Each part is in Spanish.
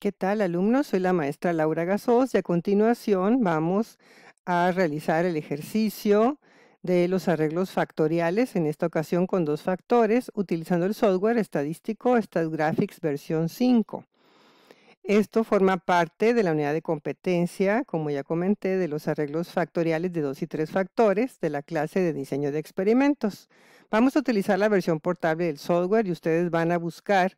¿Qué tal, alumnos? Soy la maestra Laura Gasos y a continuación vamos a realizar el ejercicio de los arreglos factoriales, en esta ocasión con dos factores, utilizando el software estadístico StatGraphics versión 5. Esto forma parte de la unidad de competencia, como ya comenté, de los arreglos factoriales de dos y tres factores de la clase de diseño de experimentos. Vamos a utilizar la versión portable del software y ustedes van a buscar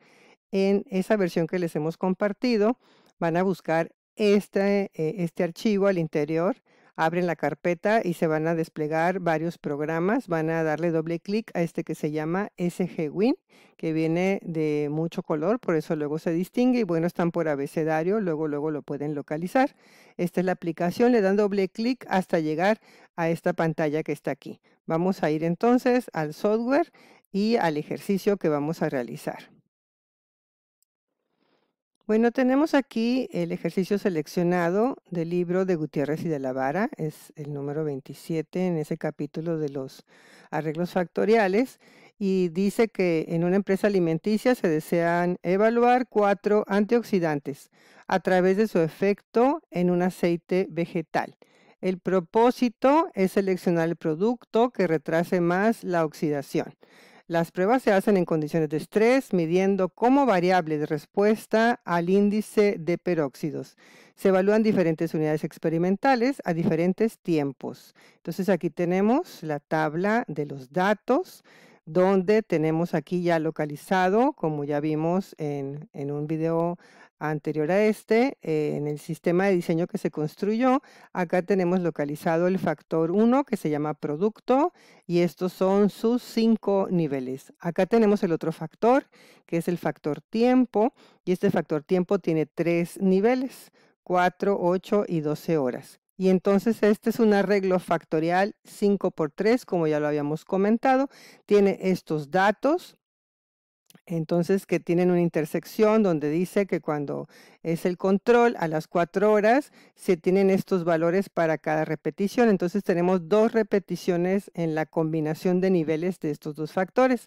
en esa versión que les hemos compartido, van a buscar este, eh, este, archivo al interior, abren la carpeta y se van a desplegar varios programas. Van a darle doble clic a este que se llama SGWin, que viene de mucho color, por eso luego se distingue. Y bueno, están por abecedario, luego, luego lo pueden localizar. Esta es la aplicación, le dan doble clic hasta llegar a esta pantalla que está aquí. Vamos a ir entonces al software y al ejercicio que vamos a realizar. Bueno, tenemos aquí el ejercicio seleccionado del libro de Gutiérrez y de la Vara, es el número 27 en ese capítulo de los arreglos factoriales y dice que en una empresa alimenticia se desean evaluar cuatro antioxidantes a través de su efecto en un aceite vegetal. El propósito es seleccionar el producto que retrase más la oxidación. Las pruebas se hacen en condiciones de estrés, midiendo como variable de respuesta al índice de peróxidos. Se evalúan diferentes unidades experimentales a diferentes tiempos. Entonces aquí tenemos la tabla de los datos donde tenemos aquí ya localizado, como ya vimos en, en un video anterior a este, eh, en el sistema de diseño que se construyó, acá tenemos localizado el factor 1 que se llama producto y estos son sus cinco niveles. Acá tenemos el otro factor que es el factor tiempo y este factor tiempo tiene tres niveles, 4, 8 y 12 horas. Y entonces este es un arreglo factorial 5 por 3, como ya lo habíamos comentado. Tiene estos datos, entonces que tienen una intersección donde dice que cuando es el control a las 4 horas se tienen estos valores para cada repetición. Entonces tenemos dos repeticiones en la combinación de niveles de estos dos factores.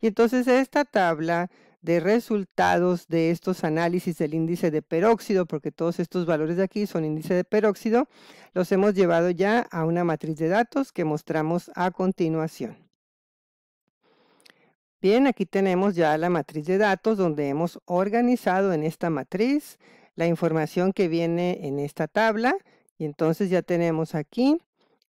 Y entonces esta tabla de resultados de estos análisis del índice de peróxido, porque todos estos valores de aquí son índice de peróxido, los hemos llevado ya a una matriz de datos que mostramos a continuación. Bien, aquí tenemos ya la matriz de datos donde hemos organizado en esta matriz la información que viene en esta tabla. Y entonces ya tenemos aquí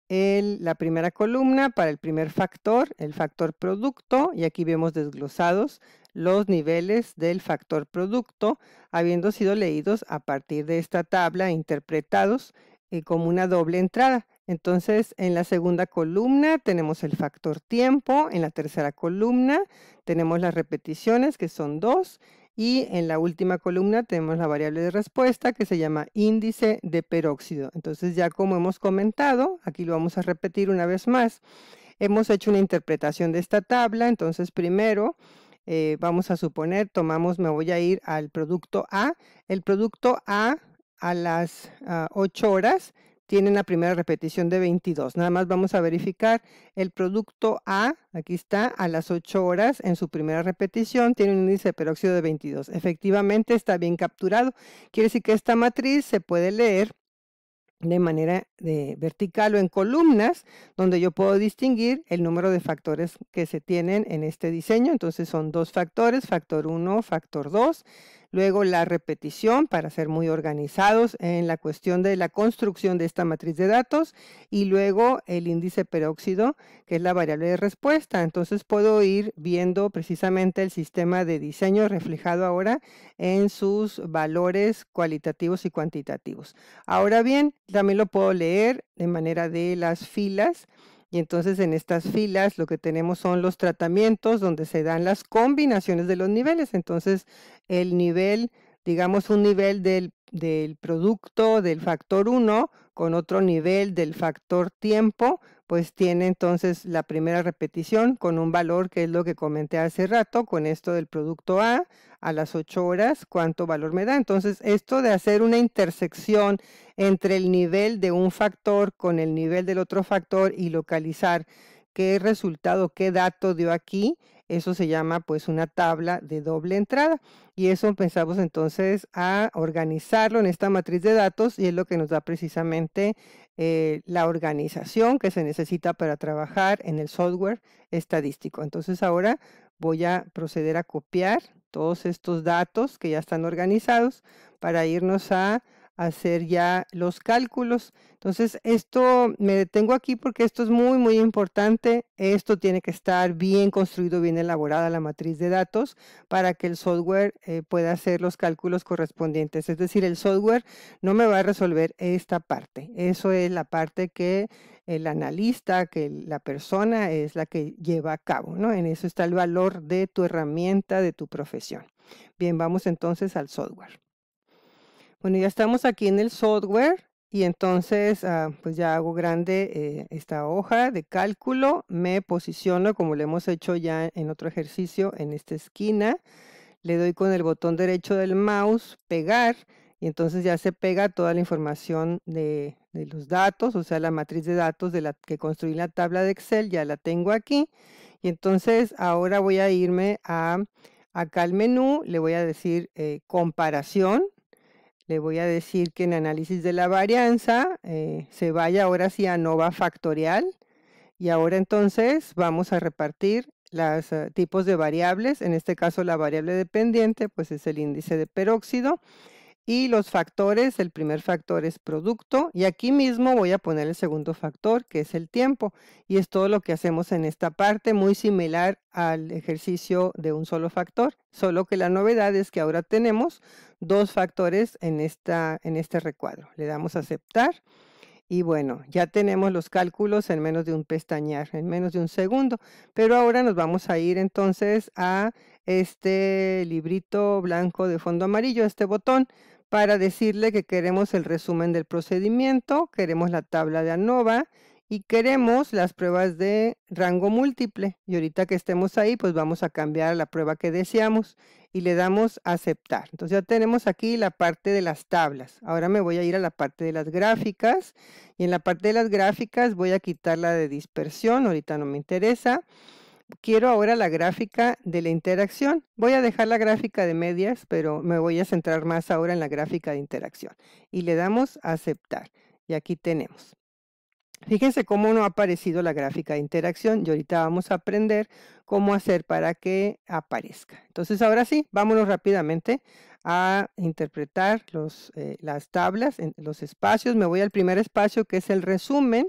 el, la primera columna para el primer factor, el factor producto, y aquí vemos desglosados los niveles del factor producto, habiendo sido leídos a partir de esta tabla, interpretados eh, como una doble entrada. Entonces, en la segunda columna tenemos el factor tiempo, en la tercera columna tenemos las repeticiones, que son dos, y en la última columna tenemos la variable de respuesta que se llama índice de peróxido. Entonces ya como hemos comentado, aquí lo vamos a repetir una vez más, hemos hecho una interpretación de esta tabla, entonces primero eh, vamos a suponer, tomamos, me voy a ir al producto A. El producto A a las 8 ah, horas tiene la primera repetición de 22. Nada más vamos a verificar el producto A, aquí está, a las 8 horas en su primera repetición, tiene un índice de peróxido de 22. Efectivamente está bien capturado. Quiere decir que esta matriz se puede leer de manera de vertical o en columnas, donde yo puedo distinguir el número de factores que se tienen en este diseño. Entonces son dos factores, factor 1, factor 2. Luego la repetición para ser muy organizados en la cuestión de la construcción de esta matriz de datos y luego el índice peróxido, que es la variable de respuesta. Entonces puedo ir viendo precisamente el sistema de diseño reflejado ahora en sus valores cualitativos y cuantitativos. Ahora bien, también lo puedo leer de manera de las filas y entonces en estas filas lo que tenemos son los tratamientos donde se dan las combinaciones de los niveles. Entonces el nivel, digamos un nivel del, del producto del factor 1 con otro nivel del factor tiempo, pues tiene entonces la primera repetición con un valor que es lo que comenté hace rato con esto del producto A, a las 8 horas, cuánto valor me da. Entonces, esto de hacer una intersección entre el nivel de un factor con el nivel del otro factor y localizar qué resultado, qué dato dio aquí, eso se llama pues una tabla de doble entrada. Y eso empezamos entonces a organizarlo en esta matriz de datos y es lo que nos da precisamente eh, la organización que se necesita para trabajar en el software estadístico. Entonces ahora voy a proceder a copiar todos estos datos que ya están organizados para irnos a hacer ya los cálculos. Entonces, esto me detengo aquí porque esto es muy, muy importante. Esto tiene que estar bien construido, bien elaborada la matriz de datos para que el software eh, pueda hacer los cálculos correspondientes. Es decir, el software no me va a resolver esta parte. Eso es la parte que el analista, que la persona es la que lleva a cabo, ¿no? En eso está el valor de tu herramienta, de tu profesión. Bien, vamos entonces al software. Bueno, ya estamos aquí en el software y entonces ah, pues ya hago grande eh, esta hoja de cálculo, me posiciono como lo hemos hecho ya en otro ejercicio en esta esquina, le doy con el botón derecho del mouse, pegar, y entonces ya se pega toda la información de, de los datos, o sea, la matriz de datos de la que construí la tabla de Excel, ya la tengo aquí. Y entonces ahora voy a irme a acá al menú, le voy a decir eh, comparación, le voy a decir que en análisis de la varianza eh, se vaya ahora sí a nova factorial. Y ahora entonces vamos a repartir los eh, tipos de variables, en este caso la variable dependiente pues es el índice de peróxido y los factores, el primer factor es producto y aquí mismo voy a poner el segundo factor que es el tiempo y es todo lo que hacemos en esta parte muy similar al ejercicio de un solo factor, solo que la novedad es que ahora tenemos dos factores en, esta, en este recuadro. Le damos a aceptar y bueno, ya tenemos los cálculos en menos de un pestañear, en menos de un segundo, pero ahora nos vamos a ir entonces a este librito blanco de fondo amarillo, este botón, para decirle que queremos el resumen del procedimiento, queremos la tabla de ANOVA y queremos las pruebas de rango múltiple. Y ahorita que estemos ahí, pues vamos a cambiar la prueba que deseamos y le damos a aceptar. Entonces ya tenemos aquí la parte de las tablas. Ahora me voy a ir a la parte de las gráficas y en la parte de las gráficas voy a quitar la de dispersión, ahorita no me interesa quiero ahora la gráfica de la interacción. Voy a dejar la gráfica de medias, pero me voy a centrar más ahora en la gráfica de interacción. Y le damos a aceptar. Y aquí tenemos. Fíjense cómo no ha aparecido la gráfica de interacción y ahorita vamos a aprender cómo hacer para que aparezca. Entonces ahora sí, vámonos rápidamente a interpretar eh, las tablas, en los espacios. Me voy al primer espacio que es el resumen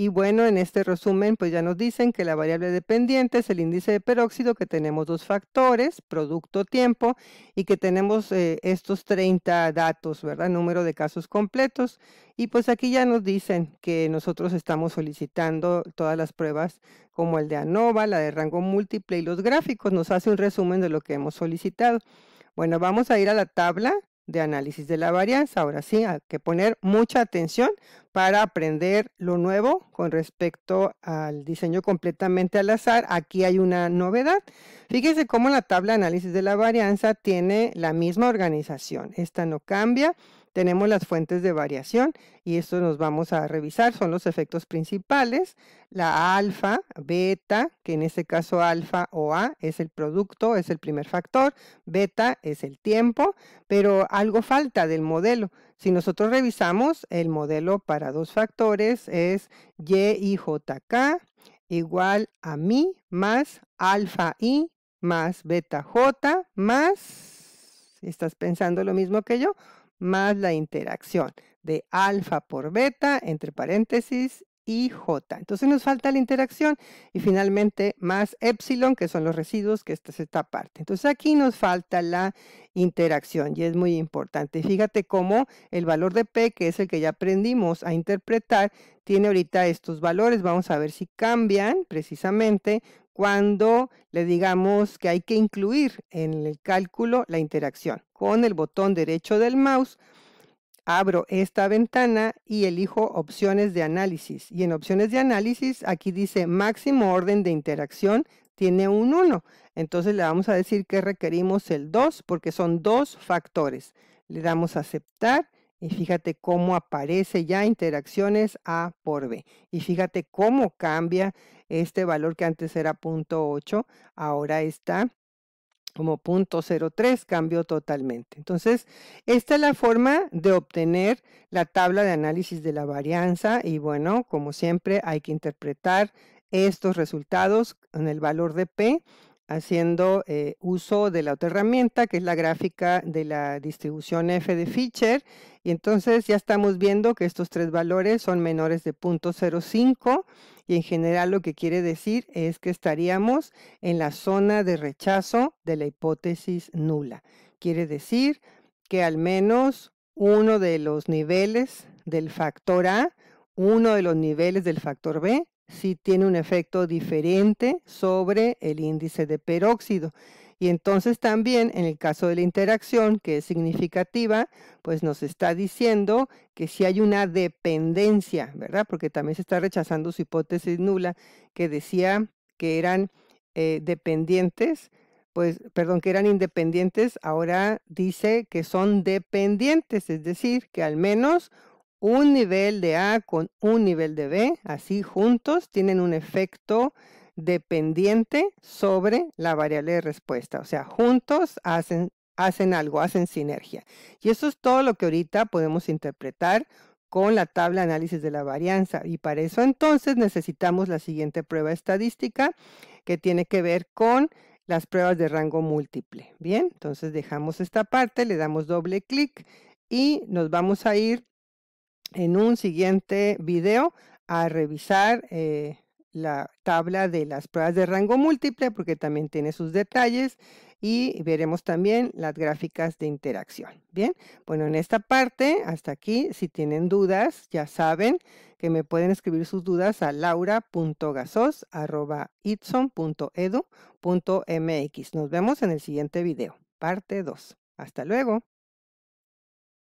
y bueno, en este resumen, pues ya nos dicen que la variable dependiente es el índice de peróxido, que tenemos dos factores, producto, tiempo, y que tenemos eh, estos 30 datos, ¿verdad? Número de casos completos. Y pues aquí ya nos dicen que nosotros estamos solicitando todas las pruebas como el de ANOVA, la de rango múltiple y los gráficos. Nos hace un resumen de lo que hemos solicitado. Bueno, vamos a ir a la tabla de análisis de la varianza. Ahora sí, hay que poner mucha atención para aprender lo nuevo con respecto al diseño completamente al azar. Aquí hay una novedad. Fíjense cómo la tabla de análisis de la varianza tiene la misma organización. Esta no cambia. Tenemos las fuentes de variación y esto nos vamos a revisar, son los efectos principales, la alfa, beta, que en este caso alfa o A es el producto, es el primer factor, beta es el tiempo, pero algo falta del modelo. Si nosotros revisamos el modelo para dos factores es Y igual a mi más alfa I más beta J más, si estás pensando lo mismo que yo, más la interacción de alfa por beta, entre paréntesis, y J. Entonces nos falta la interacción y finalmente más epsilon, que son los residuos, que esta es esta parte. Entonces aquí nos falta la interacción y es muy importante. Fíjate cómo el valor de P, que es el que ya aprendimos a interpretar, tiene ahorita estos valores. Vamos a ver si cambian precisamente cuando le digamos que hay que incluir en el cálculo la interacción. Con el botón derecho del mouse abro esta ventana y elijo opciones de análisis. Y en opciones de análisis, aquí dice máximo orden de interacción tiene un 1. Entonces le vamos a decir que requerimos el 2 porque son dos factores. Le damos a aceptar y fíjate cómo aparece ya interacciones A por B. Y fíjate cómo cambia este valor que antes era 0.8, ahora está como 0.03 cambió totalmente. Entonces, esta es la forma de obtener la tabla de análisis de la varianza y bueno, como siempre hay que interpretar estos resultados en el valor de P haciendo eh, uso de la otra herramienta que es la gráfica de la distribución F de Fisher y entonces ya estamos viendo que estos tres valores son menores de 0.05 y en general lo que quiere decir es que estaríamos en la zona de rechazo de la hipótesis nula. Quiere decir que al menos uno de los niveles del factor A, uno de los niveles del factor B si tiene un efecto diferente sobre el índice de peróxido. Y entonces también en el caso de la interacción, que es significativa, pues nos está diciendo que si hay una dependencia, ¿verdad? Porque también se está rechazando su hipótesis nula que decía que eran eh, dependientes, pues, perdón, que eran independientes, ahora dice que son dependientes, es decir, que al menos un nivel de A con un nivel de B, así juntos, tienen un efecto dependiente sobre la variable de respuesta. O sea, juntos hacen, hacen algo, hacen sinergia. Y eso es todo lo que ahorita podemos interpretar con la tabla de análisis de la varianza. Y para eso entonces necesitamos la siguiente prueba estadística que tiene que ver con las pruebas de rango múltiple. Bien, entonces dejamos esta parte, le damos doble clic y nos vamos a ir en un siguiente video a revisar eh, la tabla de las pruebas de rango múltiple porque también tiene sus detalles y veremos también las gráficas de interacción. Bien, bueno, en esta parte, hasta aquí, si tienen dudas, ya saben que me pueden escribir sus dudas a laura.gasos.edu.mx. Nos vemos en el siguiente video, parte 2. Hasta luego.